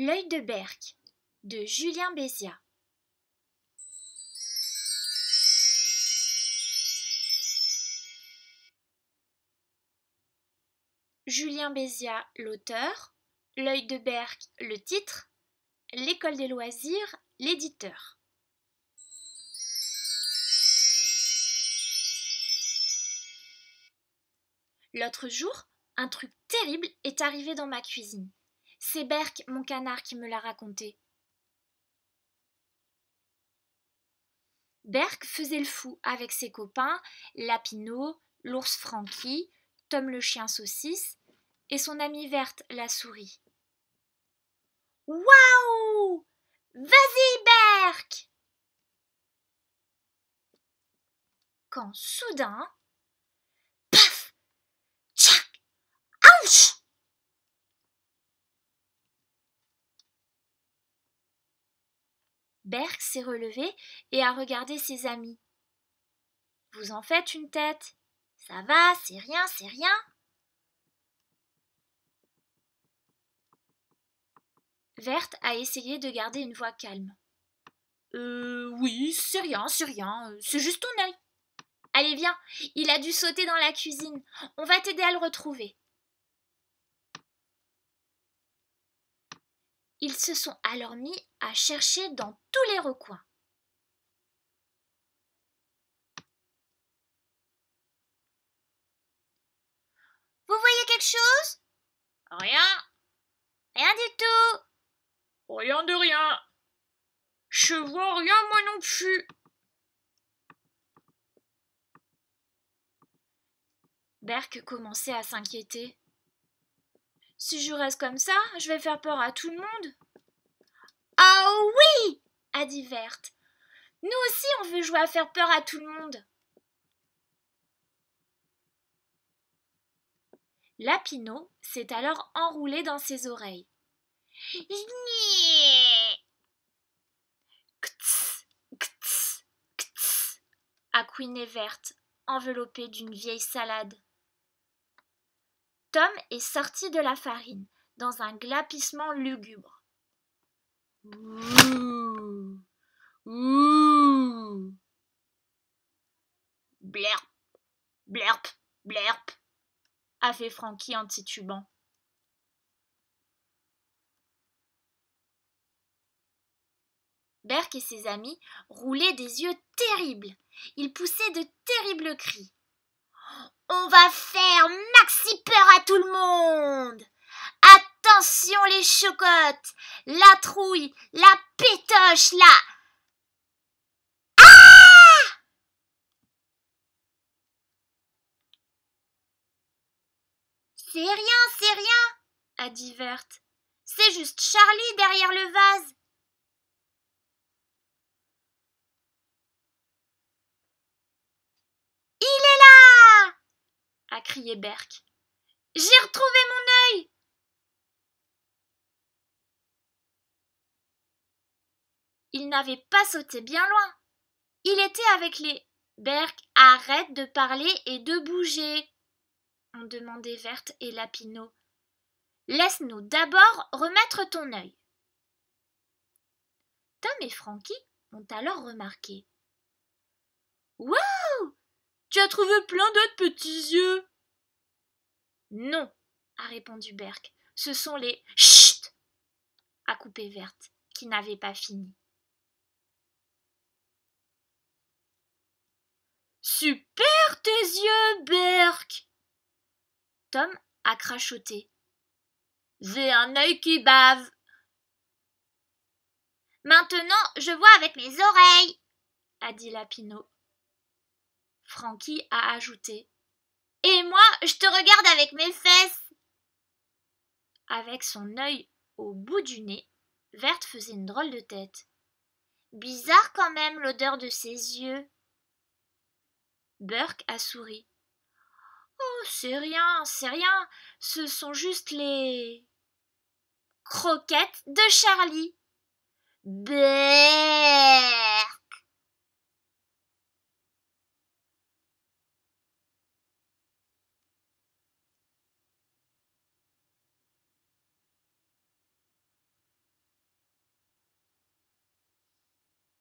L'œil de Berck de Julien Béziat. Julien Béziat, l'auteur, L'œil de Berck, le titre, L'école des loisirs, l'éditeur. L'autre jour, un truc terrible est arrivé dans ma cuisine. C'est Berck, mon canard, qui me l'a raconté. Berck faisait le fou avec ses copains, Lapineau, l'ours Francky, Tom le chien saucisse et son amie verte, la souris. Waouh Vas-y, Berk !» Quand soudain, Berg s'est relevé et a regardé ses amis. Vous en faites une tête. Ça va, c'est rien, c'est rien. Verte a essayé de garder une voix calme. Euh, oui, c'est rien, c'est rien, c'est juste ton œil. Allez, viens, il a dû sauter dans la cuisine. On va t'aider à le retrouver. Ils se sont alors mis à chercher dans tous les recoins. Vous voyez quelque chose Rien. Rien du tout. Rien de rien. Je vois rien moi non plus. Berk commençait à s'inquiéter. Si je reste comme ça, je vais faire peur à tout le monde. Ah oui a dit Verte. Nous aussi, on veut jouer à faire peur à tout le monde. Lapino s'est alors enroulé dans ses oreilles. Kts, kts, kts, a couiné Verte, enveloppée d'une vieille salade. Tom est sorti de la farine, dans un glapissement lugubre. Blerp, blerp, blerp, a fait Frankie en titubant. Berk et ses amis roulaient des yeux terribles. Ils poussaient de terribles cris. On va faire maxi peur à tout le monde. Attention les chocottes, la trouille, la pétoche, la... Ah c'est rien, c'est rien, a dit Verte. C'est juste Charlie derrière le vase. a crié Berk. « J'ai retrouvé mon œil Il n'avait pas sauté bien loin. Il était avec les. Berk, arrête de parler et de bouger ont demandé Verte et Lapineau. Laisse-nous d'abord remettre ton œil. Tom et Frankie ont alors remarqué. Tu as trouvé plein d'autres petits yeux. Non, a répondu Berk. « Ce sont les chut à coupé verte qui n'avait pas fini. Super tes yeux, Berk Tom a crachoté. J'ai un œil qui bave. Maintenant, je vois avec mes oreilles, a dit Lapino. Frankie a ajouté Et moi, je te regarde avec mes fesses Avec son œil au bout du nez, Verte faisait une drôle de tête. Bizarre quand même l'odeur de ses yeux. Burke a souri. Oh, c'est rien, c'est rien, ce sont juste les. croquettes de Charlie.